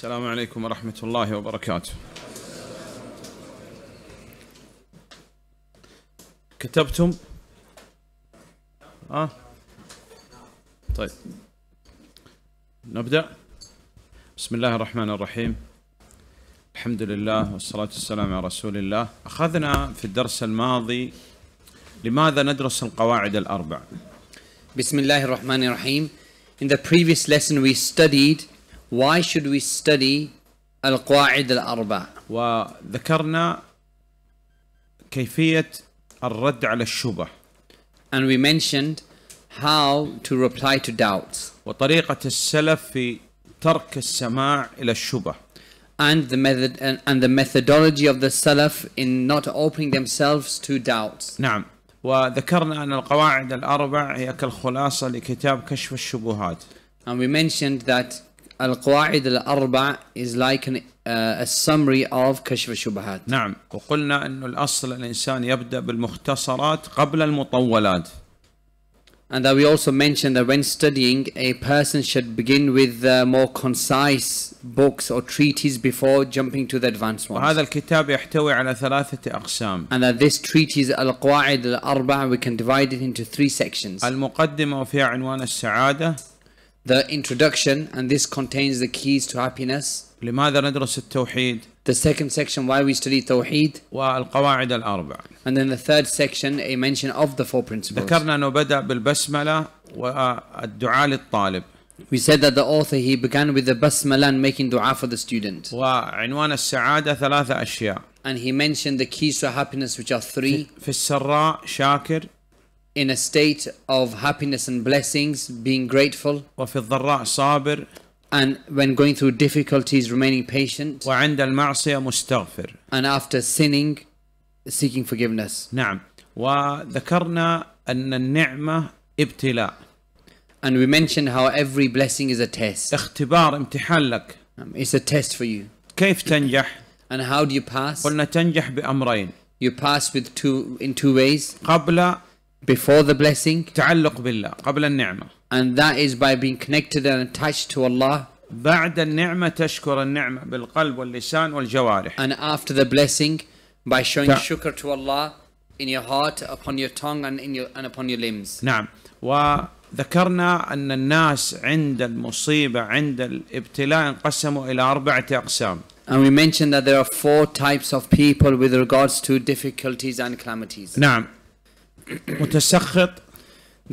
السلام عليكم ورحمة الله وبركاته. كتبتم؟ آه طيب نبدأ بسم الله الرحمن الرحيم الحمد لله والصلاة والسلام على رسول الله أخذنا في الدرس الماضي لماذا ندرس القواعد الأربع بسم الله الرحمن الرحيم In the previous lesson we studied why should we study القواعد الأربع وذكرنا كيفية الرد على الشبه and we mentioned how to reply to doubts وطريقة السلف في ترك السماع إلى الشبه and the method and the methodology of the salaf in not opening themselves to doubts نعم وذكرنا أن القواعد الأربع هي كالخلاصة لكتاب كشف الشبهات and we mentioned that القواعد الأربع is like an, uh, a summary of كشف الشبهات نعم وقلنا أن الأصل الإنسان يبدأ بالمختصرات قبل المطولات And that we also mentioned that when studying, a person should begin with uh, more concise books or treaties before jumping to the advanced ones. وهذا الكتاب يحتوي على ثلاثة أقسام. And that this treatise القواعد الأربع we can divide it into three sections. المقدمة وفيها عنوان السعادة. the introduction and this contains the keys to happiness لماذا ندرس التوحيد The second section why we study توحيد والقواعد الأربع And then the third section a mention of the four principles ذكرنا أنه بدأ بالبسملة والدعاء للطالب We said that the author he began with the basmala and making dua for the student. وعنوان السعادة ثلاثة أشياء. And he mentioned the keys to happiness which are three. في السراء شاكر in a state of happiness and blessings, being grateful. وفي الضراء صابر. And when going through difficulties, remaining patient. وعند المعصية مستغفر. And after sinning, seeking forgiveness. نعم. وذكرنا أن النعمة ابتلاء. And we mentioned how every blessing is a test. اختبار امتحان لك. Um, it's a test for you. كيف تنجح؟ And how do you pass? قلنا تنجح بأمرين. You pass with two in two ways. قبل before the blessing تعلق بالله قبل النعمة and that is by being connected and attached to Allah بعد النعمة تشكر النعمة بالقلب واللسان والجوارح and after the blessing by showing shukr to Allah in your heart upon your tongue and in your and upon your limbs نعم وذكرنا أن الناس عند المصيبة عند الابتلاء انقسموا إلى أربعة أقسام And we mentioned that there are four types of people with regards to difficulties and calamities. نعم متسخط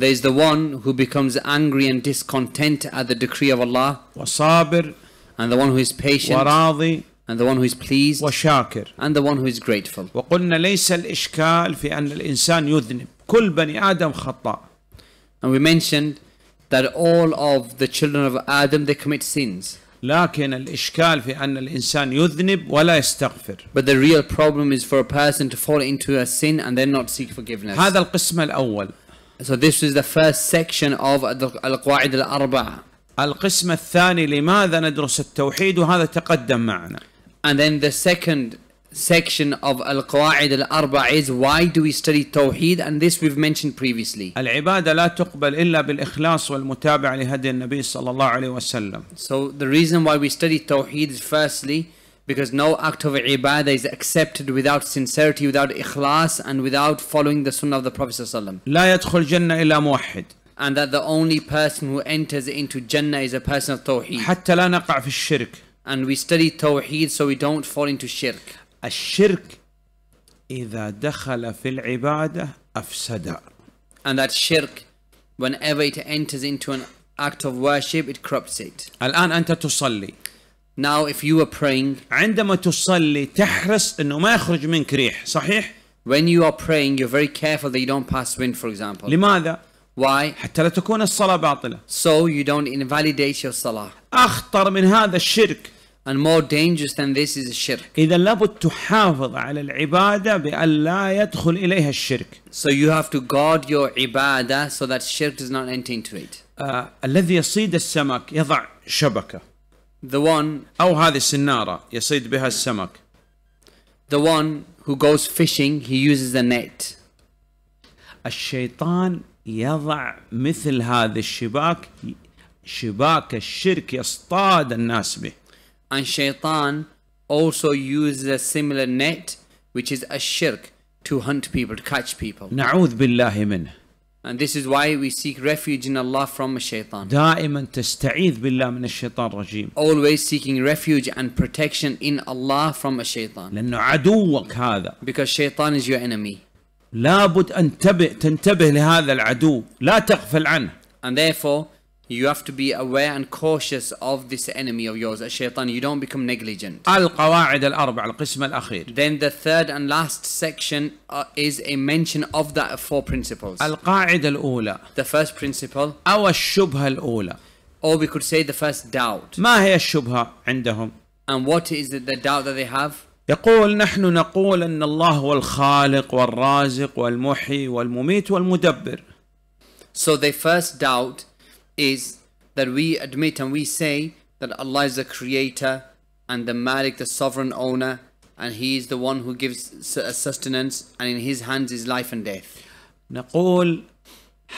There is the one who becomes angry and discontent at the decree of Allah وصابر and the one who is patient وراضي and the one who is pleased وشاكر and the one who is grateful وقلنا ليس الإشكال في أن الإنسان يذنب كل بني آدم خطأ and we mentioned that all of the children of Adam they commit sins لكن الإشكال في أن الإنسان يذنب ولا يستغفر. But the real problem is for a person to fall into a sin and then not seek forgiveness. هذا القسم الأول. So this is the first section of the القواعد الأربعة. القسم الثاني لماذا ندرس التوحيد وهذا تقدم معنا. And then the second section of Al-Qawa'id Al-Arba is why do we study Tawheed and this we've mentioned previously. العبادة لا تقبل إلا بالإخلاص والمتابعة لهدي النبي صلى الله عليه وسلم. So the reason why we study Tawheed is firstly because no act of ibadah is accepted without sincerity, without ikhlas and without following the sunnah of the Prophet sallallahu alaihi wasallam. La لا Janna illa إلا And that the only person who enters into Jannah is a person of Tawheed. Hatta la نقع في shirk And we study Tawheed so we don't fall into shirk. الشرك إذا دخل في العبادة أفسد and that shirk whenever it enters into an act of worship it corrupts it الآن أنت تصلي now if you are praying عندما تصلي تحرص أنه ما يخرج منك ريح صحيح when you are praying you're very careful that you don't pass wind for example لماذا Why? حتى لا تكون الصلاة باطلة. So you don't invalidate your salah. أخطر من هذا الشرك. And more dangerous than this is shirk. إذا لابد تحافظ على العبادة بأن لا يدخل إليها الشرك. So you have to guard your ibadah so that shirk does not enter into it. الذي يصيد السمك يضع شبكة. The one أو هذه السنارة يصيد بها السمك. The one who goes fishing he uses a net. الشيطان يضع مثل هذه الشباك شباك الشرك يصطاد الناس به. And shaitan also uses a similar net, which is a shirk, to hunt people, to catch people. نعوذ بالله منه. And this is why we seek refuge in Allah from shaitan. دائما تستعيذ بالله من الشيطان الرجيم. Always seeking refuge and protection in Allah from الشيطان. لأنه عدوك هذا. Because shaitan is your enemy. لابد أن تنتبه لهذا العدو، لا تغفل عنه. And therefore you have to be aware and cautious of this enemy of yours, shaitan. You don't become negligent. Then the third and last section uh, is a mention of the four principles. The first principle. أو الشبهة الأولى. Or we could say the first doubt. ما هي الشبهة عندهم؟ And what is it, the doubt that they have? يقول نحن نقول أن الله هو الخالق والرازق والمميت والمدبر. So they first doubt is that we admit and we say that Allah is the creator and the Malik, the sovereign owner, and He is the one who gives uh, sustenance, and in His hands is life and death. نقول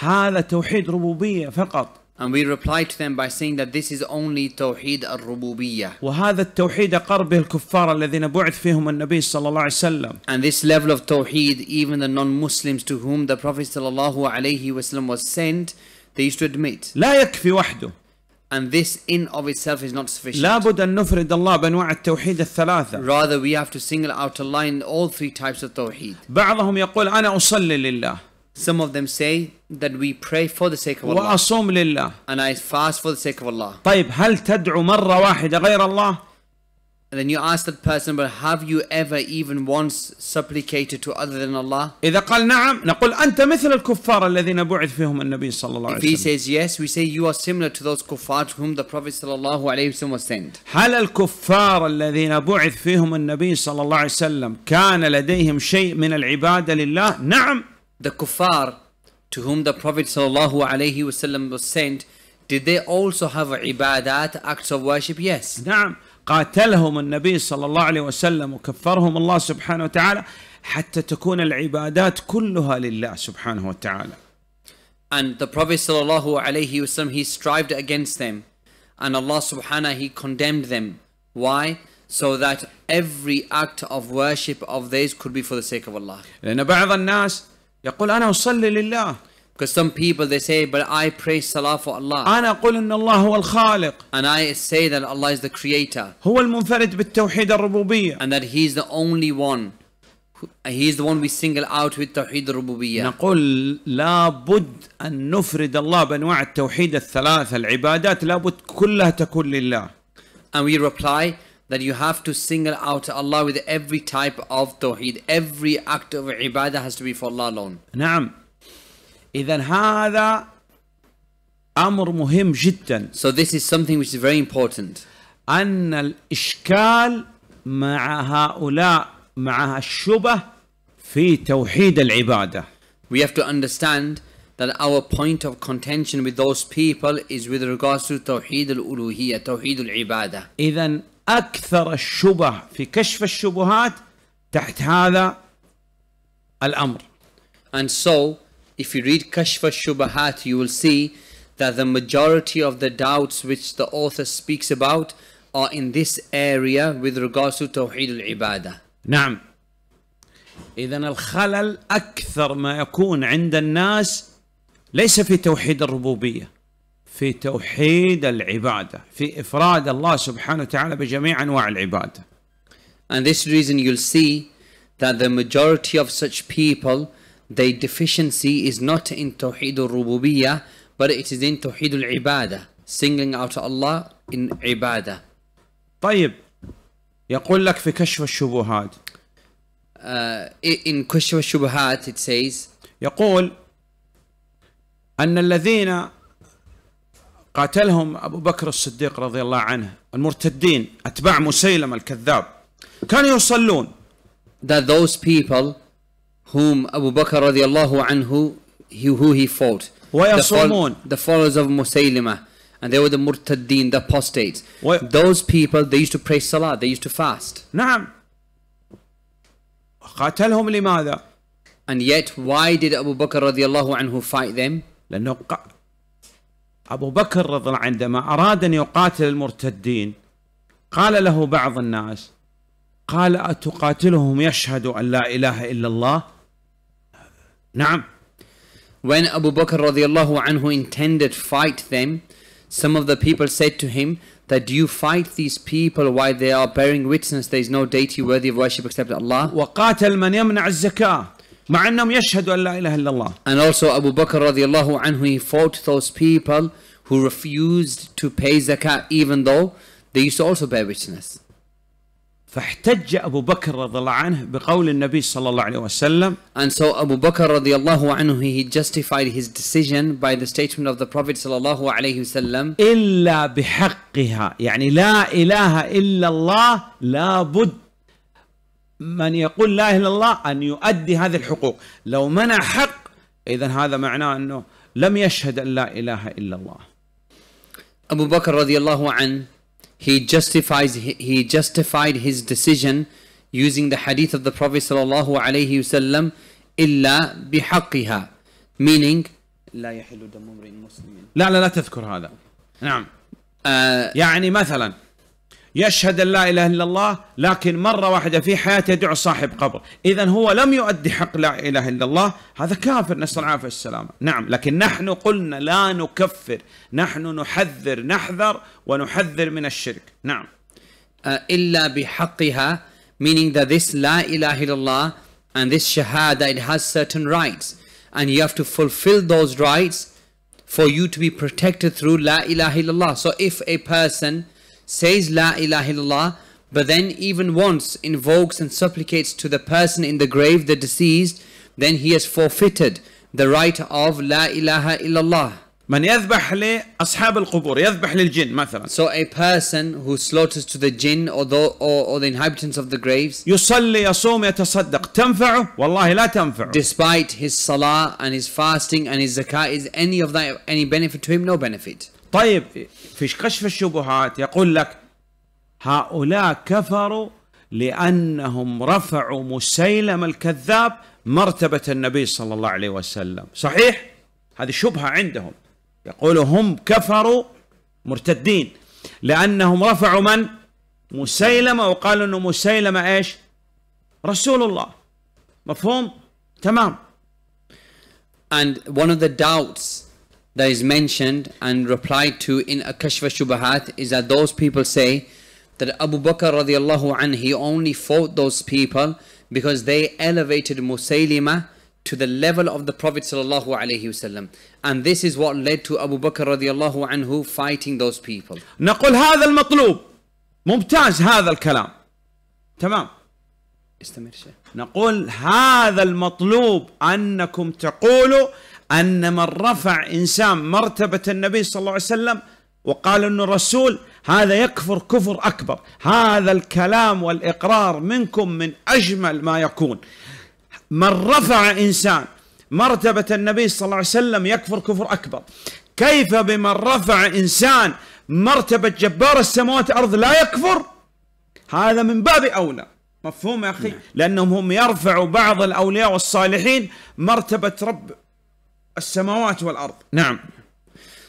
هذا توحيد ربوبية فقط. And we reply to them by saying that this is only توحيد الربوبية. وهذا التوحيد الكفار الذين فيهم النبي صلى الله عليه وسلم. And this level of توحيد even the non-Muslims to whom the Prophet صلى الله عليه وسلم was sent they used to admit. لا يكفي وحده. And this in of itself is not sufficient. لابد أن نفرد الله بأنواع التوحيد الثلاثة. Rather we have to single out Allah in all three types of توحيد. بعضهم يقول أنا أصلي لله. Some of them say that we pray for the sake of Allah. وأصوم لله. And I fast for the sake of Allah. طيب هل تدعو مرة واحدة غير الله؟ and then you ask that person, but have you ever even once supplicated to other than Allah? إذا قال نعم نقول أنت مثل الكفار الذين بعث فيهم النبي صلى الله عليه وسلم. If he says yes, we say you are similar to those kuffar to whom the Prophet صلى الله عليه وسلم was sent. هل الكفار الذين بعث فيهم النبي صلى الله عليه وسلم كان لديهم شيء من العبادة لله؟ نعم. The kuffar to whom the Prophet صلى الله عليه وسلم was sent, did they also have ibadat, acts of worship? Yes. نعم. قاتلهم النبي صلى الله عليه وسلم وكفرهم الله سبحانه وتعالى حتى تكون العبادات كلها لله سبحانه وتعالى. And the Prophet صلى الله عليه وسلم he strived against them and Allah subhanahu he condemned them. Why? So that every act of worship of theirs could be for the sake of Allah. لأن بعض الناس يقول أنا أصلي لله Because some people they say, but I pray salah for Allah. أنا أقول إن الله هو الخالق. And I say that Allah is the creator. هو المنفرد بالتوحيد الربوبية. And that He is the only one. He is the one we single out with توحيد الربوبية. نقول لابد أن نفرد الله بأنواع التوحيد الثلاثة العبادات لابد كلها تكون لله. And we reply that you have to single out Allah with every type of tawheed. Every act of ibadah has to be for Allah alone. نعم إذا هذا أمر مهم جدا. So this is something which is very important. أن الإشكال مع هؤلاء مع الشبه في توحيد العبادة. We have to understand that our point of contention with those people is with regards to توحيد الألوهية توحيد العبادة. إذا أكثر الشبه في كشف الشبهات تحت هذا الأمر. And so If you read Kashfa Shubahat, you will see that the majority of the doubts which the author speaks about are in this area with regards to al Ibadah. نعم. إذا الخلل أكثر ما يكون عند الناس ليس في توحيد الربوبية في توحيد العبادة في إفراد الله سبحانه وتعالى بجميع أنواع العبادة. And this reason you'll see that the majority of such people the deficiency is not in توحيد الربوبية but it is in توحيد العبادة singling out to Allah in عبادة طيب يقول لك في كشف الشبهات uh, in كشف الشبهات it says يقول أن الذين قاتلهم أبو بكر الصديق رضي الله عنه المرتدين أتباع مسيلم الكذاب كانوا يصلون that those people whom Abu Bakr radiallahu anhu he, who he fought ويصومون the, the followers of Musaylimah and they were the murtaddeen the apostates و... those people they used to pray salah they used to fast نعم قاتلهم لماذا and yet why did Abu Bakr radiallahu anhu fight them لأنه ق... أبو بكر رضي الله عندما أراد أن يقاتل المرتدين قال له بعض الناس قال أتقاتلهم يشهد أن لا إله إلا الله Now, when Abu Bakr radiallahu anhu intended fight them, some of the people said to him that you fight these people while they are bearing witness there is no deity worthy of worship except Allah. وقاتل من يمنع الزكاة مع أنهم يشهدوا أن لا إله إلا الله. And also Abu Bakr radiallahu anhu he fought those people who refused to pay zakat even though they used to also bear witness. فاحتج أبو بكر رضي الله عنه بقول النبي صلى الله عليه وسلم And so Abu Bakr رضي الله عنه he justified his decision by the statement of the Prophet صلى الله عليه وسلم إلا بحقها يعني لا إله إلا الله لابد من يقول لا إله إلا الله أن يؤدي هذه الحقوق لو منع حق إذا هذا معناه أنه لم يشهد أن لا إله إلا الله أبو بكر رضي الله عنه he justifies he justified his decision using the hadith of the prophet sallallahu alaihi wasallam illa bihaqqiha meaning لا يحل دم امرئ مسلم لا لا لا تذكر هذا نعم uh, يعني مثلا يشهد لا اله الا الله لكن مره واحده في حياته يدعو صاحب قبر، اذا هو لم يؤدي حق لا اله الا الله، هذا كافر نسال العافيه والسلامه، نعم، لكن نحن قلنا لا نكفر، نحن نحذر نحذر ونحذر من الشرك، نعم. آه، الا بحقها meaning that this لا اله الا الله and this shahada it has certain rights and you have to fulfill those rights for you to be protected through لا اله الا الله. So if a person says La ilaha illallah, but then even once invokes and supplicates to the person in the grave, the deceased, then he has forfeited the right of La ilaha illallah. من يذبح لأصحاب القبور يذبح للجن مثلا So a person who slaughters to the jinn or the, or, or the inhabitants of the graves يصلي يصوم يتصدق تنفعه والله لا تنفعه Despite his salah and his fasting and his zakah is any of that any benefit to him no benefit طيب في كشف الشبهات يقول لك هؤلاء كفروا لأنهم رفعوا مسيلم الكذاب مرتبة النبي صلى الله عليه وسلم صحيح؟ هذه شبهة عندهم يقولوا هم كفروا مرتدين لأنهم رفعوا من؟ مسيلمة وقالوا أنه مسيلمة إيش؟ رسول الله مفهوم؟ تمام And one of the doubts that is mentioned and replied to in Akashfa Shubahat is that those people say that Abu Bakr radiallahu anh, he only fought those people because they elevated Musailima to the level of the Prophet sallallahu alaihi wasallam. And this is what led to Abu Bakr radiallahu anhu fighting those people. نقول هذا المطلوب ممتاز هذا الكلام تمام استمر شيخ نقول هذا المطلوب أنكم تقولوا أن من رفع إنسان مرتبة النبي صلى الله عليه وسلم وقال أنه رسول هذا يكفر كفر أكبر هذا الكلام والإقرار منكم من أجمل ما يكون من رفع إنسان مرتبة النبي صلى الله عليه وسلم يكفر كفر أكبر كيف بمن رفع إنسان مرتبة جبار السماوات والأرض لا يكفر هذا من باب أولى مفهوم يا أخي نعم. لأنهم هم يرفعوا بعض الأولياء والصالحين مرتبة رب السماوات والأرض نعم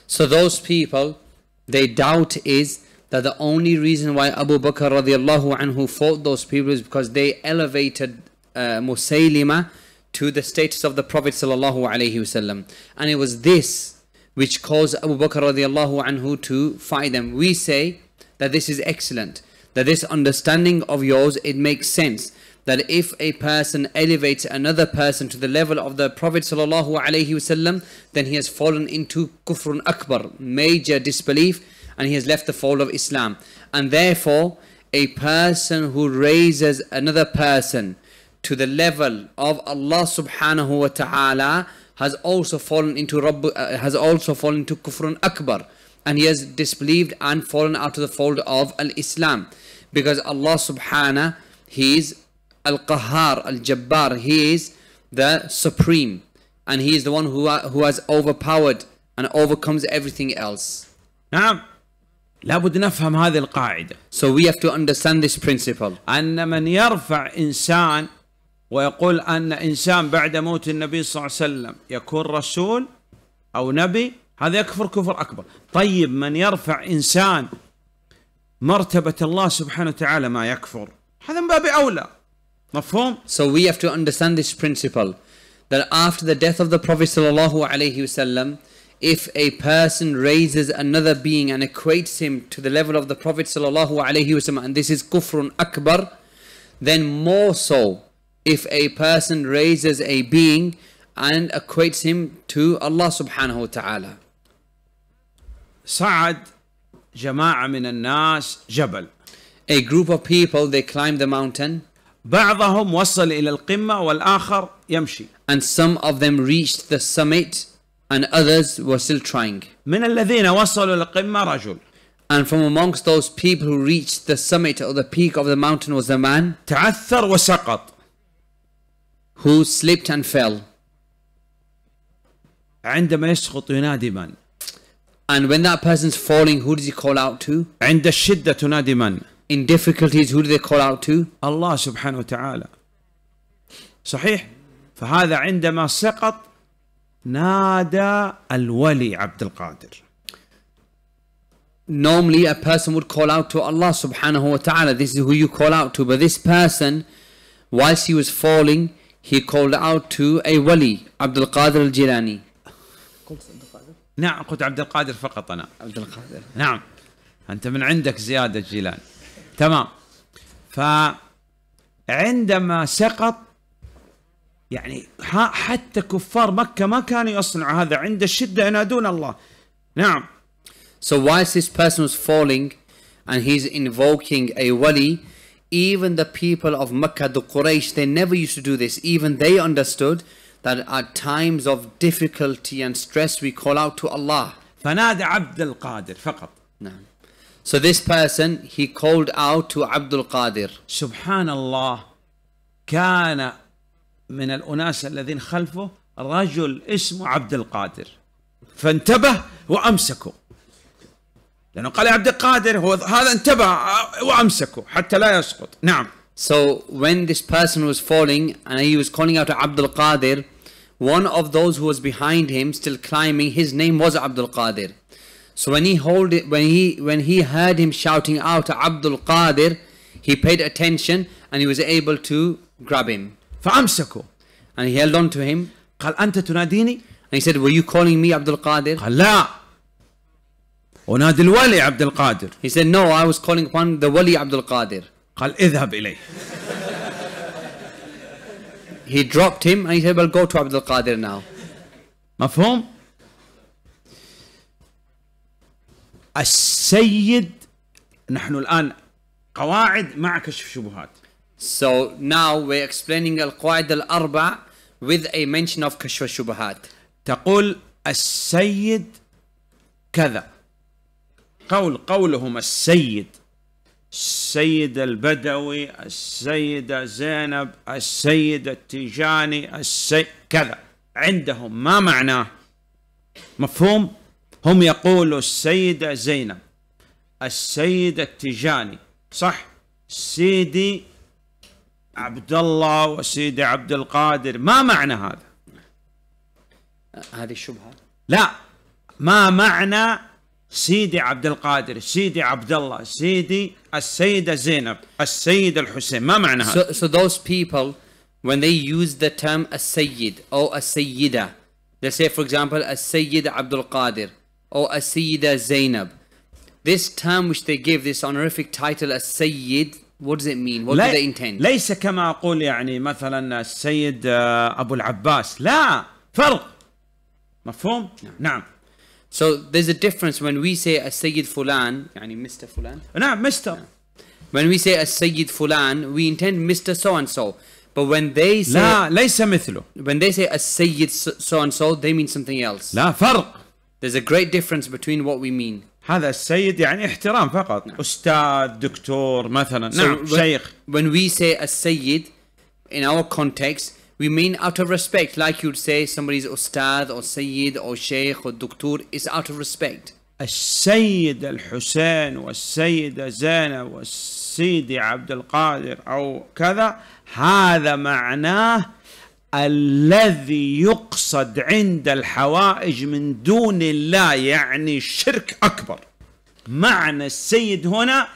So those people, they doubt is that the only reason why Abu Bakr radiallahu anhu fought those people is because they elevated uh, Musaylima to the status of the Prophet sallallahu alaihi wasallam. And it was this which caused Abu Bakr radiallahu anhu to fight them. We say that this is excellent, that this understanding of yours, it makes sense that if a person elevates another person to the level of the Prophet وسلم, then he has fallen into kufrun akbar, major disbelief, and he has left the fold of Islam. And therefore, a person who raises another person to the level of Allah subhanahu wa ta'ala has also fallen into Rabb, uh, has also fallen into kufrun akbar and he has disbelieved and fallen out of the fold of al-Islam because Allah subhanahu he is القهار الجبار he is the supreme and he is the one who, who has overpowered and overcomes everything else نعم لابد نفهم هذه القاعدة so we have to understand this principle أن من يرفع إنسان ويقول أن إنسان بعد موت النبي صلى الله عليه وسلم يكون رسول أو نبي هذا يكفر كفر أكبر طيب من يرفع إنسان مرتبة الله سبحانه وتعالى ما يكفر هذا من باب أولى مفهوم so we have to understand this principle that after the death of the prophet sallallahu alaihi wasallam if a person raises another being and equates him to the level of the prophet sallallahu alaihi wasallam and this is kufrun akbar then more so if a person raises a being and equates him to Allah subhanahu wa ta'ala صعد جماعة من الناس جبل a group of people they climb the mountain بعضهم وصل إلى القمة والآخر يمشي. And some of them reached the summit and others were still trying. من الذين وصلوا للقمة رجل. And from amongst those people who reached the summit or the peak of the mountain was a man تعثر وسقط who slipped and fell. عندما يسقط ينادي من؟ And when that person's falling, who does he call out to? عند الشدة تنادي من؟ in difficulties who do they call out to Allah Subhanahu wa Taala. صحيح فهذا عندما سقط نادى الولي عبد القادر normally a person would call out to Allah subhanahu wa ta'ala. This is who you call out to. But this person, whilst he was falling, he called out to a wali, Abdul Qadir al Jilani. نعم قلت عبد القادر فقط أنا عبد القادر نعم أنت من عندك زيادة جيلان تمام فعندما سقط يعني حتى كفار مكة ما كانوا يصنعوا هذا عند الشدة ينادون الله نعم So whilst this person was falling and he's invoking a wali even the people of Mecca, the Quraysh, they never used to do this. Even they understood that at times of difficulty and stress we call out to Allah. فنادى عبد القادر فقط. نعم. So this person he called out to Abdul Qadir. Subhanallah, كان من الأناس الذين خلفه رجل اسمه عبد القادر فانتبه وأمسكه لأنه قال عبد القادر هو هذا انتبه وأمسكه حتى لا يسقط نعم So when this person was falling and he was calling out to Abdul Qadir, one of those who was behind him still climbing, his name was Abdul Qadir. So when he hold it, when he when he heard him shouting out Abdul Qadir, he paid attention and he was able to grab him. فأمسكه. And he held on to him. قال أنت تناديني؟ And he said, were you calling me Abdul Qadir? قال لا. أنادي الولي عبد القادر. He said, no, I was calling upon the wali Abdul Qadir." قال اذهب إليه. He dropped him and he said, well, go to Abdul Qadir now. مفهوم؟ السيد نحن الآن قواعد مع كشف شبهات So now we're explaining القواعد الأربع with a mention of كشف الشبهات تقول السيد كذا قول قولهم السيد السيد البدوي السيدة زينب السيد التيجاني السي كذا عندهم ما معناه مفهوم هم يقولوا السيدة زينب السيدة التجاني صح سيدي عبد الله وسيدي عبد القادر ما معنى هذا هذه الشبهة لا ما معنى سيدي عبد القادر سيدي عبد الله سيدي السيدة زينب السيد الحسين ما معنى هذا so, so those people when they use the term السيد أو السيدة they say for example السيد عبد القادر or a Asida Zainab. This term which they give, this honorific title a Sayyid, what does it mean? What do they intend? ليس كما أقول يعني مثلا السيد أبو العباس لا فرق مفهوم؟ نعم, نعم. So there's a difference when we say a السيد فلان يعني Mr. فلان نعم Mr. نعم. When we say a Sayyid فلان we intend Mr. so and so But when they say لا ليس مثله When they say a Sayyid so and so they mean something else لا فرق There's a great difference between what we mean. هذا السيد يعني احترام فقط نعم. أستاذ دكتور مثلا so نعم شيخ When we say a سيد in our context we mean out of respect like you'd say somebody's أستاذ or سيد or شيخ or دكتور is out of respect السيد الحسين والسيدة زينب والسيدي عبد القادر أو كذا هذا معناه الذي يقصد عند الحوائج من دون الله يعني الشرك اكبر معنى السيد هنا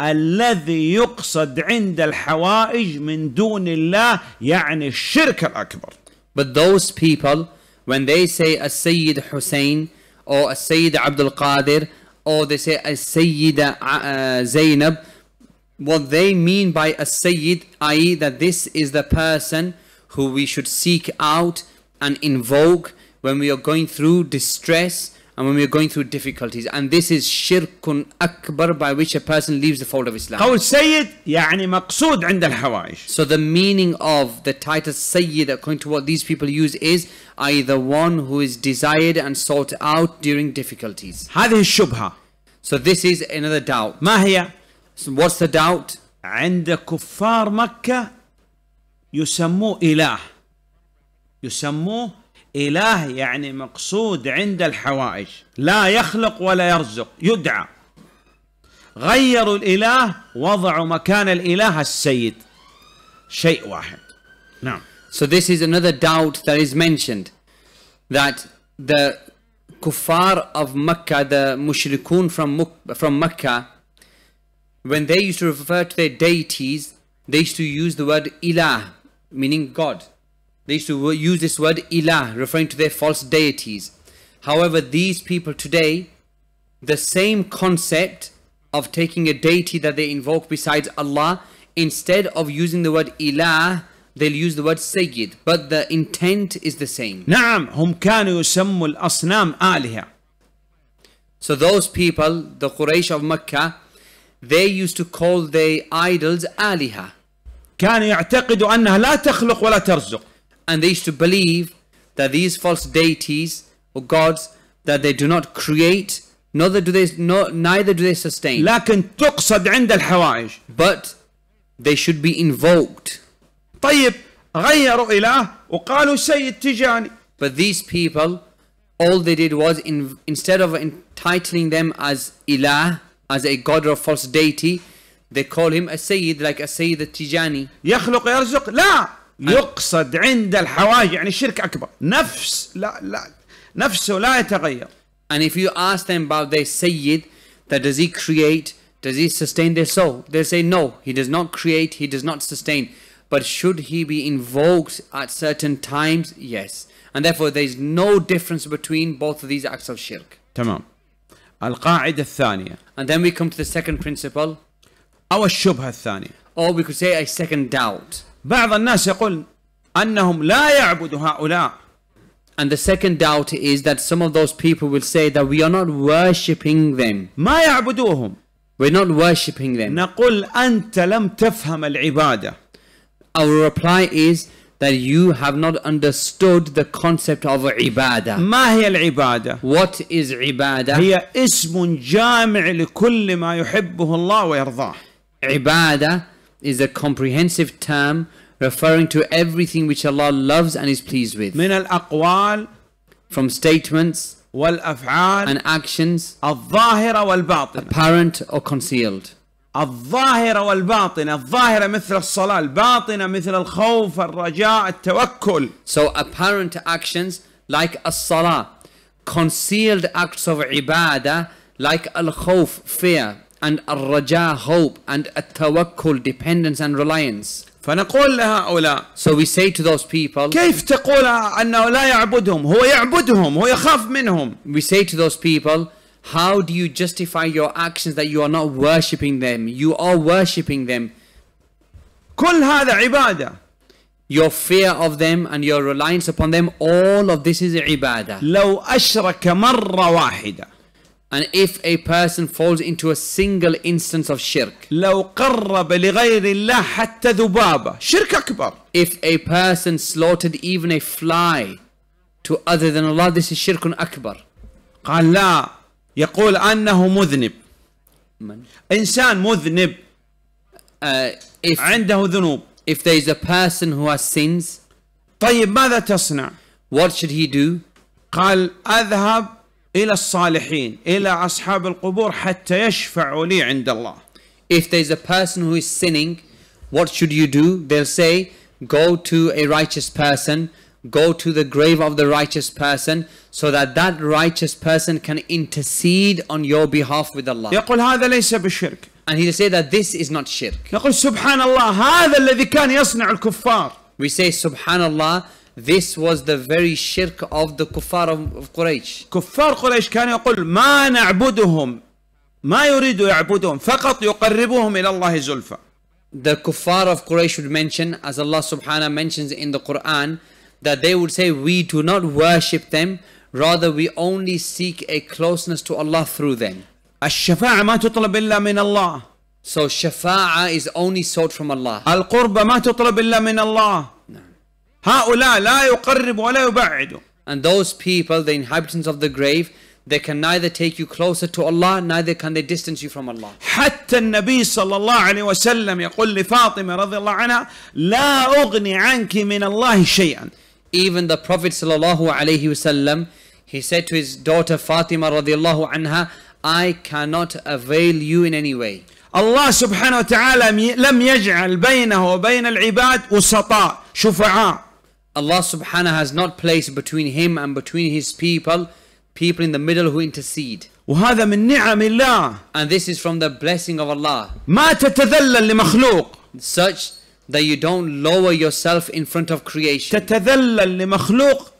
الذي يقصد عند الحوائج من دون الله يعني الشرك الاكبر But those people when they say السيد حسين or السيد عبد القادر or they say السيدة زينب uh, what they mean by السيد i.e. that this is the person who we should seek out and invoke when we are going through distress and when we are going through difficulties. And this is shirkun akbar by which a person leaves the fold of Islam. قول سيد يعني مقصود عند الحوائج. So the meaning of the title Sayyid according to what these people use is either one who is desired and sought out during difficulties. هذه الشبهة. So this is another doubt. ما هي؟ So what's the doubt? عند كفار مكة يسموه إله يسموه إله يعني مقصود عند الحوائج لا يخلق ولا يرزق يدعى غيروا الإله وضعوا مكان الإله السيد شيء واحد نعم So this is another doubt that is mentioned that the kuffar of Mecca, the mushrikun from, from Mecca, when they used to refer to their deities, they used to use the word ilah meaning God. They used to use this word ilah, referring to their false deities. However, these people today, the same concept of taking a deity that they invoke besides Allah, instead of using the word ilah, they'll use the word sayyid. But the intent is the same. نعم هم كانوا يسموا الأصنام So those people, the Quraysh of Mecca, they used to call their idols aliha. أنها لا تخلق ولا ترزق and they used to believe that these false deities or gods that they do not create neither do they no, neither do they sustain لكن تقصد عند الحوائج but they should be invoked طيب غيروا إله وقالوا سيد تجاني but these people all they did was in, instead of entitling them as ilah as a god or false deity they call him a Sayyid like a Sayyid Tijani. يخلق يرزق لا يقصد عند الحواج يعني شرك أكبر نفس لا لا نفسه لا يتغير. And if you ask them about their Sayyid, that does he create, does he sustain their soul? They say no, he does not create, he does not sustain. But should he be invoked at certain times? Yes. And therefore there is no difference between both of these acts of shirk. تمام. القاعدة الثانية. And then we come to the second principle. أو الشبهة الثانية or we could say a second doubt بعض الناس يقول أنهم لا يعبدوا هؤلاء And the second doubt is that some of those people will say that we are not worshipping them. ما يعبدوهم. We're not worshipping them. نقول أنت لم تفهم العبادة. Our reply is that you have not understood the concept of عبادة. ما هي العبادة؟ What is عبادة؟ هي اسم جامع لكل ما يحبه الله ويرضاه. Ibadah is a comprehensive term referring to everything which Allah loves and is pleased with. من الأقوال from statements والأفعال and actions الظاهرة والباطنة apparent or concealed الظاهرة والباطنة الظاهرة مثل الصلاة الباطنة مثل الخوف الرجاء التوكل so apparent actions like الصلاة concealed acts of ibadah like al fear and الرجاء hope and التوكل dependence and reliance فنقول لهؤلاء so we say to those people كيف تقول أنه لا يعبدهم هو يعبدهم هو يخاف منهم we say to those people how do you justify your actions that you are not worshipping them you are worshipping them كل هذا عبادة. your fear of them and your reliance upon them all of this is ibadah لو اشرك مرة واحدة and if a person falls into a single instance of shirk لو قرب لغير الله حتى ذبابة شرك أكبر if a person slaughtered even a fly to other than Allah this is شرك أكبر قال لا يقول أنه مذنب من؟ إنسان مذنب uh, if, عنده ذنوب if there is a person who has sins طيب ماذا تصنع what should he do قال أذهب إلى الصالحين إلى أصحاب القبور حتى يشفعوا لي عند الله If there is a person who is sinning, what should you do? They'll say, go to a righteous person, go to the grave of the righteous person, so that that righteous person can intercede on your behalf with Allah. يقول هذا ليس بالشرك. And he'll say that this is not shirk. يقول سبحان الله هذا الذي كان يصنع الكفار. We say سبحان الله This was the very shirk of the kuffar of Quraysh. كفار قريش كان يقول ما نعبدهم ما يريد يعبدهم فقط يقربهم إلى الله زلفى. The kuffar of Quraysh would mention, as Allah subhanahu mentions in the Quran, that they would say, we do not worship them, rather we only seek a closeness to Allah through them. الشفاعة ما تطلب إلا من الله. So shafa'a is only sought from Allah. القربة ما تطلب إلا من الله. No. هؤلاء لا يقرب ولا يبعد And those people, the inhabitants of the grave, they can neither take you closer to Allah, neither can they distance you from Allah. حتى النبي صلى الله عليه وسلم يقول لفاطمة رضي الله عنها لا أغني عنك من الله شيئا. Even the Prophet صلى الله عليه وسلم, he said to his daughter Fatima رضي الله عنها, I cannot avail you in any way. الله سبحانه وتعالى لم يجعل بينه وبين العباد وسطاء شفعاء Allah subhanahu has not placed between him and between his people people in the middle who intercede. وهذا من نعم الله. And this is from the blessing of Allah. ما تتذلل لمخلوق. Such that you don't lower yourself in front of creation. تتذلل لمخلوق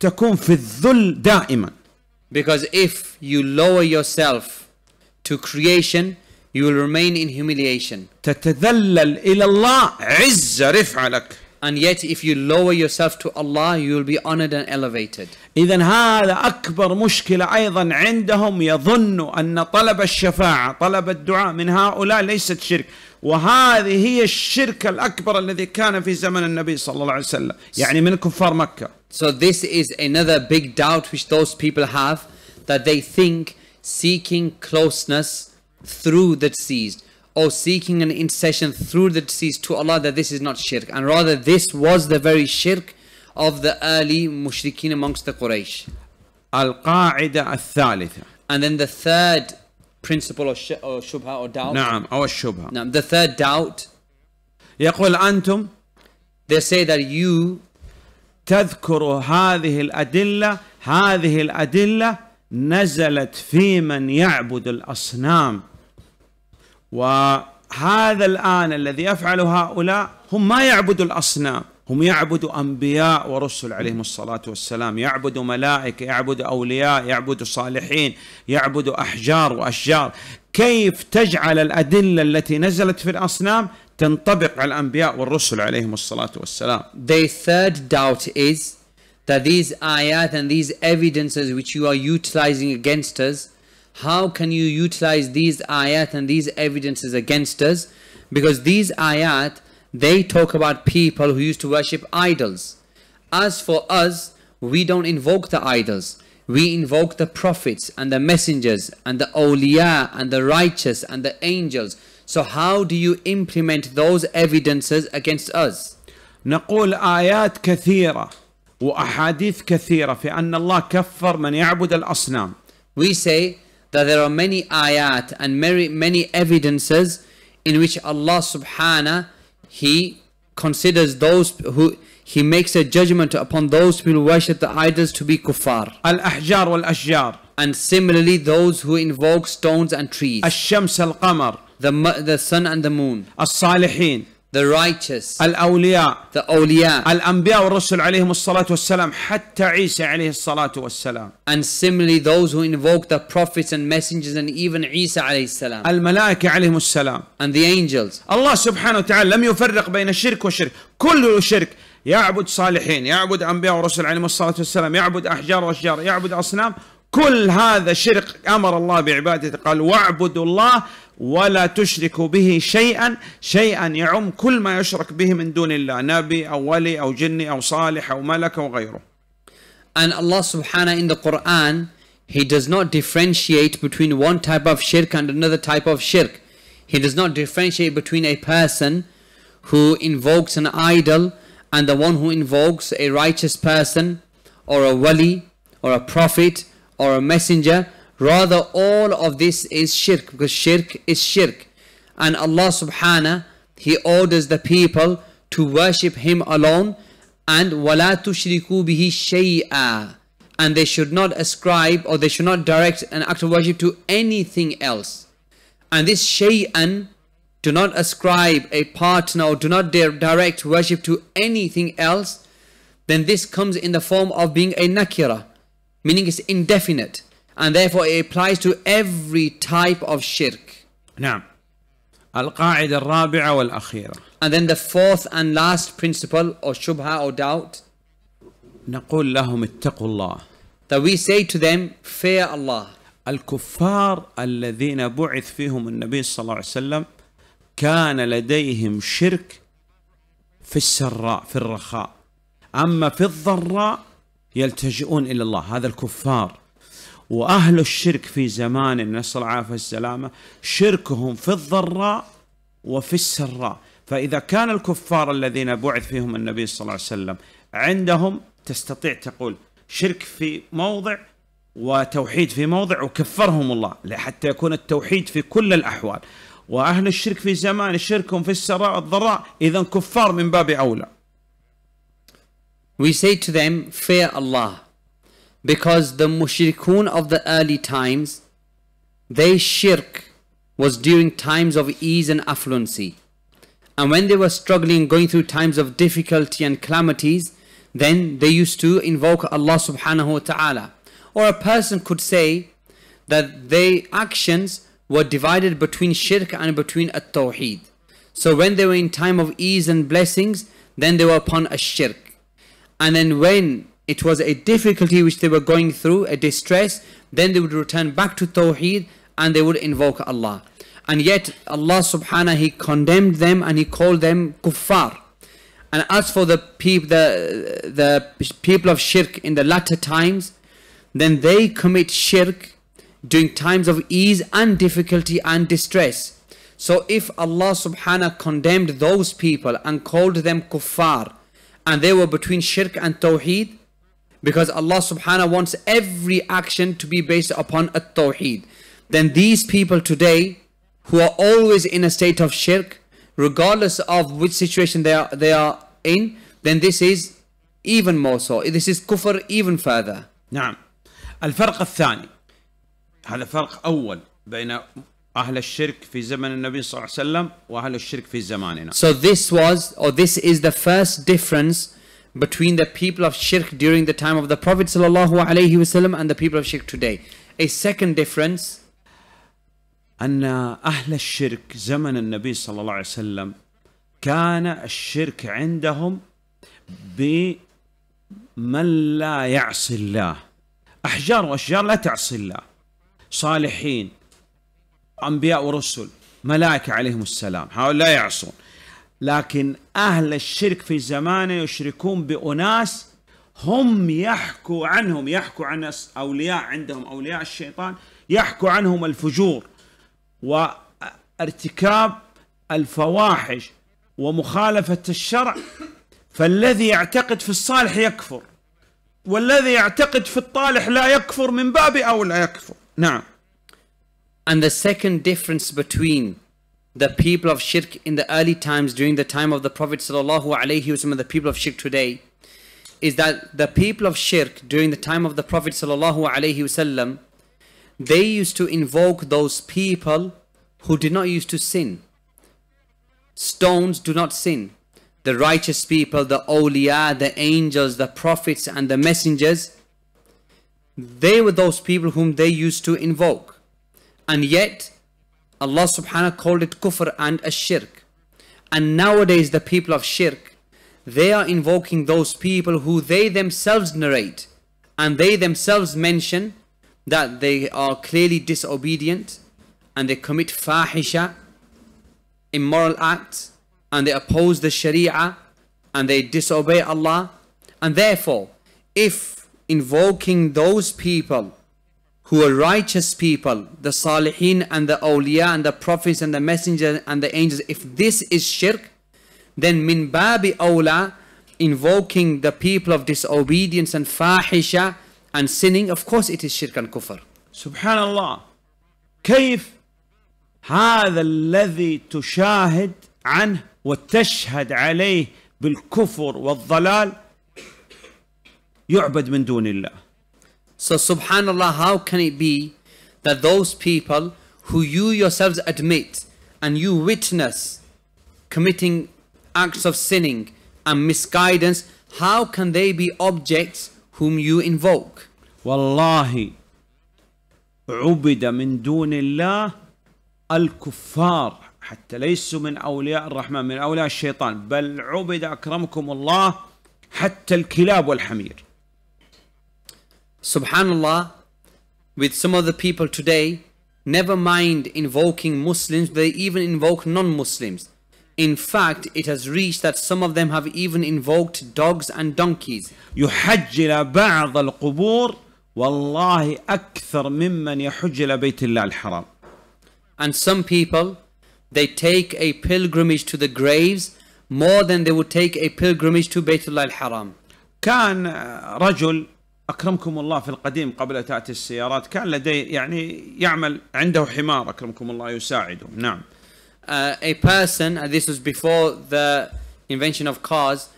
تكون في الذل دائما. Because if you lower yourself to creation, you will remain in humiliation. تتذلل إلى الله عزة رفع لك. And yet if you lower yourself to Allah you will be honored and elevated. إذا هذا أكبر مشكلة أيضا عندهم يظنوا أن طلب الشفاعة طلب الدعاء من هؤلاء ليست شرك وهذه هي الشرك الأكبر الذي كان في زمن النبي صلى الله عليه وسلم يعني من كفار مكة. So this is another big doubt which those people have that they think seeking closeness through the deceased or seeking an intercession through the deceased to Allah that this is not shirk. And rather this was the very shirk of the early mushrikeen amongst the Quraysh. القاعدة الثالثة And then the third principle or, sh- or shubha or doubt. نعم أو الشبهة. نعم the third doubt. يقول أنتم They say that you تذكر هذه الأدلة هذه الأدلة نزلت في من يعبد الأصنام وهذا الآن الذي يفعله هؤلاء هم ما يعبدوا الأصنام هم يعبدوا أنبياء ورسل عليهم الصلاة والسلام يعبدوا ملائكة يعبدوا أولياء يعبدوا صالحين يعبدوا أحجار وأشجار كيف تجعل الأدلة التي نزلت في الأصنام تنطبق على الأنبياء والرسل عليهم الصلاة والسلام The third doubt is that these ayat and these evidences which you are utilizing against us how can you utilize these ayat and these evidences against us? Because these ayat, they talk about people who used to worship idols. As for us, we don't invoke the idols. We invoke the prophets and the messengers and the awliya and the righteous and the angels. So how do you implement those evidences against us? نقول آيات كثيرة وأحاديث كثيرة في أن الله كفر من يعبد الأصنام. We say that there are many ayat and many, many evidences in which Allah subhanahu he considers those who he makes a judgment upon those who worship the idols to be kuffar. Al-ahjar wal-ashjar. And similarly those who invoke stones and trees. Al-shams al-qamar. The, the sun and the moon. As-salihin. The righteous. الأولياء. The أولياء. الأنبياء والرسل عليهم الصلاة والسلام حتى عيسى عليه الصلاة والسلام. And similarly those who invoke the prophets and messengers and even عيسى عليه السلام. الملائكة عليهم السلام. And the angels. الله سبحانه وتعالى لم يفرق بين الشرك والشرك، كل شرك يعبد صالحين، يعبد أنبياء ورسل عليهم الصلاة والسلام، يعبد أحجار وأشجار، يعبد أصنام، كل هذا شرك امر الله بعبادته قال واعبدوا الله ولا تشركوا به شيئا شيئا يعم كل ما يشرك به من دون الله نبي أو ولي أو جني أو صالح أو ملك أو غيره And Allah subhanahu in the Quran He does not differentiate between one type of shirk and another type of shirk. He does not differentiate between a person who invokes an idol and the one who invokes a righteous person or a wali or a prophet or a messenger Rather, all of this is shirk because shirk is shirk. And Allah subhanahu, He orders the people to worship Him alone and wala tushriku bihi shay'a. And they should not ascribe or they should not direct an act of worship to anything else. And this shay'an, do not ascribe a partner or do not direct worship to anything else, then this comes in the form of being a nakira, meaning it's indefinite. and therefore it applies to every type of shirk. نعم. القاعدة الرابعة والأخيرة. And then the fourth and last principle or shubha or doubt. نقول لهم اتقوا الله. That we say to them fear Allah. الكفار الذين بعث فيهم النبي صلى الله عليه وسلم كان لديهم شرك في السراء في الرخاء أما في الضراء يلتجئون إلى الله هذا الكفار وأهل الشرك في زمان نسأل العافية السلامة شركهم في الضراء وفي السراء فإذا كان الكفار الذين بعث فيهم النبي صلى الله عليه وسلم عندهم تستطيع تقول شرك في موضع وتوحيد في موضع وكفرهم الله حتى يكون التوحيد في كل الأحوال وأهل الشرك في زمان شركهم في السراء والضراء إذا كفار من باب أولى We say to them, fear Allah. because the mushrikun of the early times, their shirk was during times of ease and affluency. And when they were struggling, going through times of difficulty and calamities, then they used to invoke Allah subhanahu wa ta'ala. Or a person could say that their actions were divided between shirk and between at tawheed. So when they were in time of ease and blessings, then they were upon a shirk. And then when it was a difficulty which they were going through, a distress, then they would return back to Tawheed and they would invoke Allah. And yet Allah subhanahu He condemned them and He called them kuffar. And as for the, people, the, the people of shirk in the latter times, then they commit shirk during times of ease and difficulty and distress. So if Allah subhanahu condemned those people and called them kuffar, and they were between shirk and tawheed, because Allah subhanahu wants every action to be based upon a tawheed then these people today who are always in a state of shirk regardless of which situation they are they are in then this is even more so this is kufr even further نعم الفرق الثاني هذا فرق أول بين أهل الشرك في زمن النبي صلى الله عليه وسلم وأهل الشرك في زماننا so this was or this is the first difference between the people of shirk during the time of the Prophet ﷺ and the people of shirk today. A second difference أن أهل الشرك زمن النبي صلى الله عليه وسلم كان الشرك عندهم بمن لا يعصي الله أحجار وأشجار لا تعصي الله صالحين أنبياء ورسل ملائكة عليهم السلام هؤلاء لا يعصون لكن أهل الشرك في زمانه يشركون بأناس هم يحكوا عنهم يحكوا عن أولياء عندهم أولياء الشيطان يحكوا عنهم الفجور وارتكاب الفواحش ومخالفة الشرع فالذي يعتقد في الصالح يكفر والذي يعتقد في الطالح لا يكفر من باب أولى يكفر نعم And the second difference between the people of shirk in the early times during the time of the Prophet of the people of shirk today is that the people of shirk during the time of the Prophet وسلم, they used to invoke those people who did not used to sin. Stones do not sin. The righteous people, the awliya, the angels, the prophets and the messengers, they were those people whom they used to invoke. And yet, Allah subhanahu called it kufr and ash-shirk, And nowadays the people of shirk, they are invoking those people who they themselves narrate and they themselves mention that they are clearly disobedient and they commit fahisha, immoral acts, and they oppose the sharia and they disobey Allah. And therefore, if invoking those people who are righteous people, the salihin and the awliya and the prophets and the messengers and the angels, if this is shirk, then min babi awla, invoking the people of disobedience and fahisha and sinning, of course it is shirk and kufr. Subhanallah. كيف هذا الذي تشاهد عنه وتشهد عليه بالكفر والضلال يعبد من دون الله so subhanAllah, how can it be that those people who you yourselves admit and you witness committing acts of sinning and misguidance, how can they be objects whom you invoke? Wallahi, عبد من دون الله الكفار حتى ليسوا من أولياء الرحمن من أولياء الشيطان بل عبد أكرمكم الله حتى الكلاب والحمير Subhanallah, with some of the people today, never mind invoking Muslims, they even invoke non-Muslims. In fact, it has reached that some of them have even invoked dogs and donkeys. يحج إلى بعض القبور والله أكثر ممن يحج إلى بيت الله الحرام. And some people, they take a pilgrimage to the graves more than they would take a pilgrimage to بيت al-Haram. كان رجل اكرمكم الله في القديم قبل تاتي السيارات كان لديه يعني يعمل عنده حمار اكرمكم الله يساعده نعم Uh, a person, uh, this was before the invention of cars,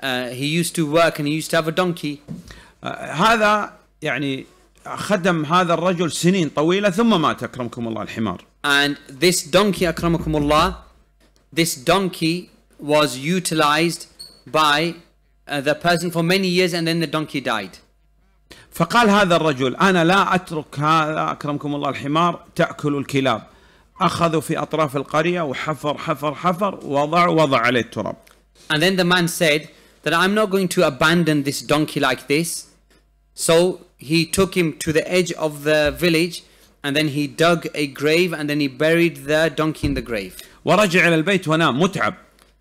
uh, he used to work and he used to have a donkey. Uh, هذا يعني خدم هذا الرجل سنين طويلة ثم مات أكرمكم الله الحمار. And this donkey أكرمكم الله, this donkey was utilized by uh, the person for many years and then the donkey died. فقال هذا الرجل أنا لا أترك هذا أكرمكم الله الحمار تأكل الكلاب أخذوا في أطراف القرية وحفر حفر حفر وضع وضع عليه التراب And then the man said that I'm not going to abandon this donkey like this So he took him to the edge of the village and then he dug a grave and then he buried the donkey in the grave. ورجع إلى البيت ونام متعب.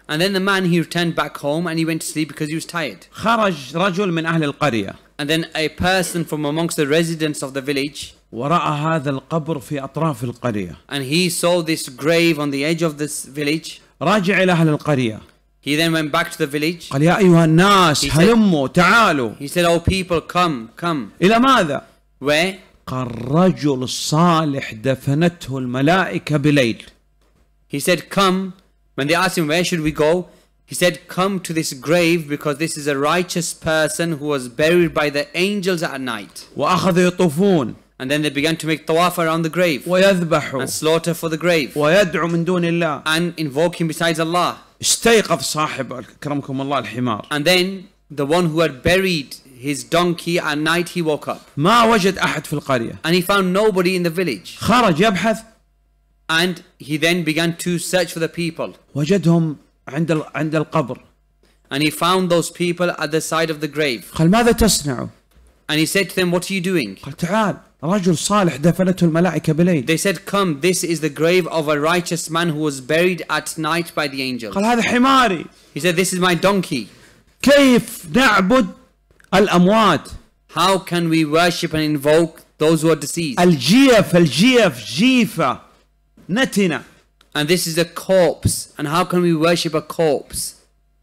And then the man he returned back home and he went to sleep because he was tired. خرج رجل من أهل القرية. And then a person from amongst the residents of the village ورأى هذا القبر في أطراف القرية and he saw this grave on the edge of this village راجع إلى أهل القرية He then went back to the village. قال يا أيها الناس هلموا تعالوا. He said, "Oh people, come, come." إلى ماذا؟ Where? قال دفنته الملائكة بليل. He said, "Come." When they asked him, "Where should we go?" He said, Come to this grave because this is a righteous person who was buried by the angels at night. And then they began to make tawaf around the grave. ويذبحوا And slaughter for the grave. ويدعو من دون الله And invoke him besides Allah. استيقظ صاحب كرمكم الله الحمار. And then the one who had buried his donkey at night he woke up. ما وجد أحد في القرية. And he found nobody in the village. خرج يبحث. And he then began to search for the people. وجدهم عند عند القبر and he found those people at the side of the grave قال ماذا تصنع and he said to them what are you doing قال تعال رجل صالح دفنته الملائكة بالليل they said come this is the grave of a righteous man who was buried at night by the angels قال هذا حماري he said this is my donkey كيف نعبد الأموات how can we worship and invoke those who are deceased الجيف الجيف جيفة نتنة and this is a corpse and how can we worship a corpse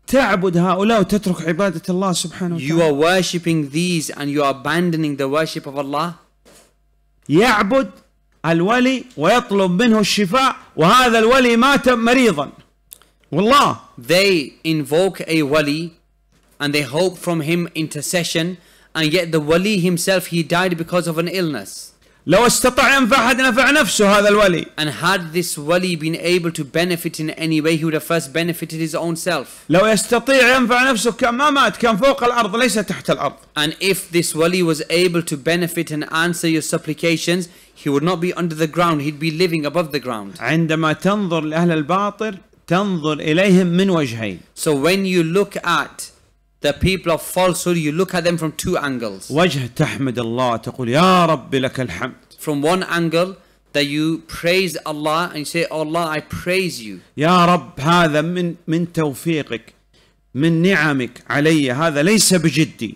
تعبد هؤلاء وتترك عبادة الله سبحانه وتعالى you are worshipping these and you are abandoning the worship of Allah يعبد الولي ويطلب منه الشفاء وهذا الولي مات مريضا والله they invoke a wali and they hope from him intercession and yet the wali himself he died because of an illness لو استطاع ينفع أحد نفع نفسه هذا الولي. And had this wali been able to benefit in any way, he would have first benefited his own self. لو يستطيع ينفع نفسه كان ما مات كان فوق الأرض ليس تحت الأرض. And if this wali was able to benefit and answer your supplications, he would not be under the ground, he'd be living above the ground. عندما تنظر لأهل الباطل تنظر إليهم من وجهين. So when you look at The people of falsehood, you look at them from two angles. وجه تحمد الله تقول يا رب لك الحمد. From one angle that you praise Allah and you say, oh Allah, I praise you. يا رب هذا من من توفيقك من نعمك علي هذا ليس بجدي.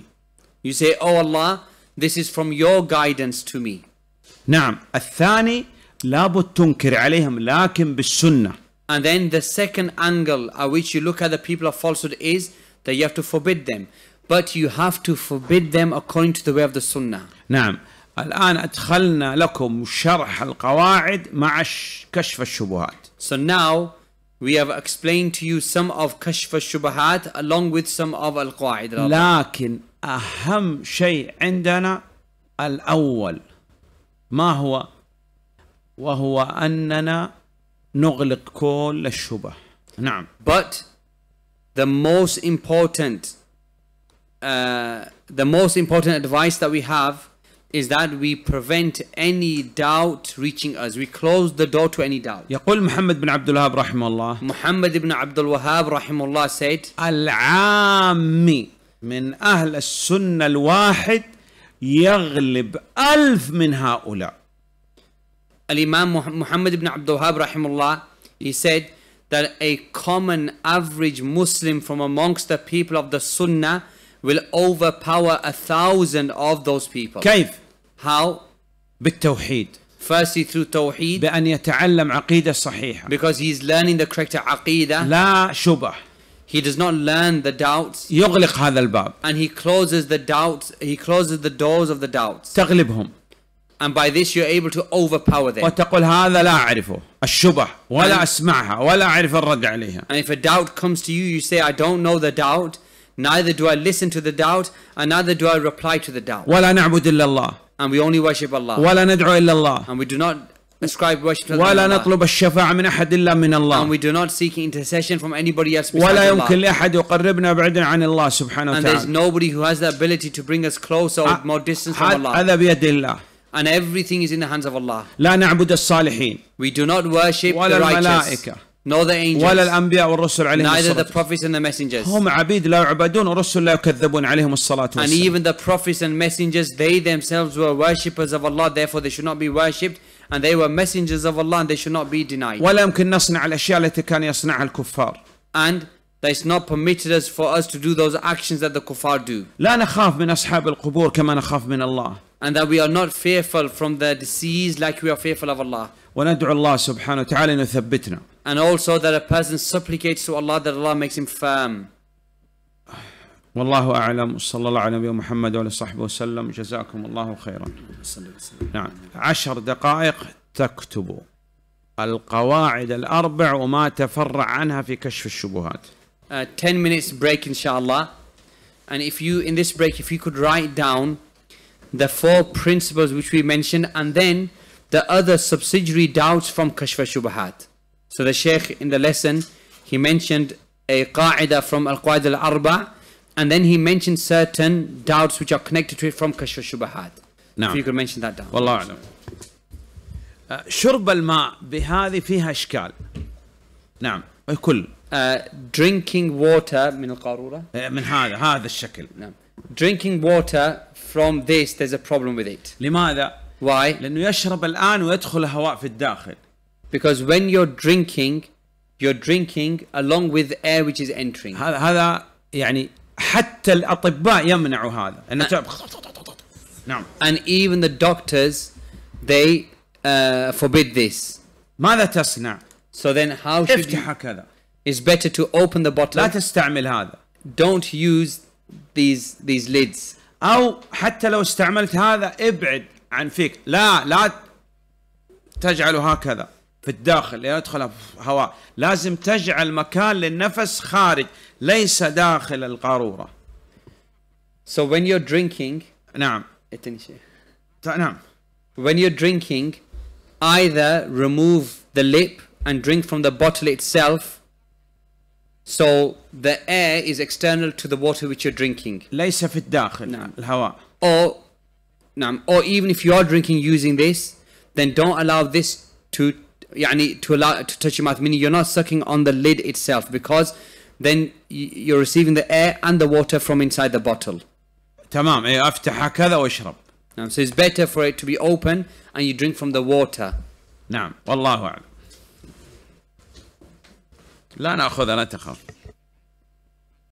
You say, oh Allah, this is from your guidance to me. نعم الثاني لابد تنكر عليهم لكن بالسنة. And then the second angle at which you look at the people of falsehood is that you have to forbid them but you have to forbid them according to the way of the sunnah نعم الآن أدخلنا لكم شرح القواعد مع كشف الشبهات so now we have explained to you some of كشف الشبهات along with some of القواعد لكن أهم شيء عندنا الأول ما هو وهو أننا نغلق كل الشبه نعم but the most important uh, the most important advice that we have is that we prevent any doubt reaching us. We close the door to any doubt. يقول محمد بن عبد الوهاب رحمه الله محمد بن عبد الوهاب رحمه الله said العامي من أهل السنة الواحد يغلب ألف من هؤلاء الإمام محمد بن عبد الوهاب رحمه الله he said that a common average Muslim from amongst the people of the Sunnah will overpower a thousand of those people. كيف؟ How? بالتوحيد. Firstly through Tawheed. بأن يتعلم عقيدة صحيحة. Because he's learning the correct عقيدة. لا شبه. He does not learn the doubts. يغلق هذا الباب. And he closes the doubts. He closes the doors of the doubts. تغلبهم. And by this you're able to overpower them. وتقول هذا لا أعرفه الشبه ولا and أسمعها ولا أعرف الرد عليها. And if a doubt comes to you, you say, I don't know the doubt, neither do I listen to the doubt, and neither do I reply to the doubt. ولا نعبد إلا الله. And we only worship Allah. ولا ندعو إلا الله. And we do not ascribe worship to ولا نطلب الشفاعة من أحد إلا من الله. And we do not seek intercession from anybody else besides ولا يمكن لأحد يقربنا بعيدا عن الله سبحانه وتعالى. And there's nobody who has the ability to bring us closer or more distance from Allah. هذا بيد الله and everything is in the hands of Allah. لا نعبد الصالحين. We do not worship ولا the righteous. الملائكة. Nor the angels. ولا الأنبياء والرسل عليهم Neither the prophets and the messengers. هم عبيد لا يعبدون ورسل لا يكذبون عليهم الصلاة والسلام. And even the prophets and messengers, they themselves were worshippers of Allah, therefore they should not be worshipped. And they were messengers of Allah and they should not be denied. ولا يمكن نصنع الأشياء التي كان يصنعها الكفار. And it's not permitted us for us to do those actions that the kuffar do. لا نخاف من أصحاب القبور كما نخاف من الله and that we are not fearful from the disease like we are fearful of Allah. وندعو الله سبحانه وتعالى أن يثبتنا. And also that a person supplicates to Allah that Allah makes him firm. والله أعلم صلى الله على نبينا محمد وعلى صحبه وسلم جزاكم الله خيرا نعم عشر دقائق تكتب القواعد الأربع وما تفرع عنها في كشف الشبهات 10 minutes break inshallah and if you in this break if you could write down the four principles which we mentioned and then the other subsidiary doubts from Kashfa Shubahat. So the Sheikh in the lesson, he mentioned a qaida from Al-Qaida Al-Arba and then he mentioned certain doubts which are connected to it from Kashfa Shubahat. Now, If you could mention that down. والله أعلم. شرب الماء بهذه فيها إشكال. نعم كل. drinking water من القارورة. من هذا هذا الشكل. نعم. Drinking water from this there's a problem with it. لماذا؟ Why? لأنه يشرب الآن ويدخل هواء في الداخل. Because when you're drinking, you're drinking along with air which is entering. هذا هذا يعني حتى الأطباء يمنعوا هذا. أنه تعب. نعم. And even the doctors, they uh, forbid this. ماذا تصنع؟ So then how should افتح هكذا. It's better to open the bottle. لا تستعمل هذا. Don't use these these lids. او حتى لو استعملت هذا ابعد عن فيك لا لا تجعله هكذا في الداخل لا يدخل هواء لازم تجعل مكان للنفس خارج ليس داخل القارورة So when you're drinking نعم نعم When you're drinking either remove the lip and drink from the bottle itself So the air is external to the water which you're drinking. ليس في الداخل نعم. الهواء. Or نعم or even if you are drinking using this then don't allow this to يعني to allow to touch your mouth meaning you're not sucking on the lid itself because then you're receiving the air and the water from inside the bottle. تمام ايه افتح هكذا واشرب. نعم so it's better for it to be open and you drink from the water. نعم والله اعلم. لا ناخذها لا تخاف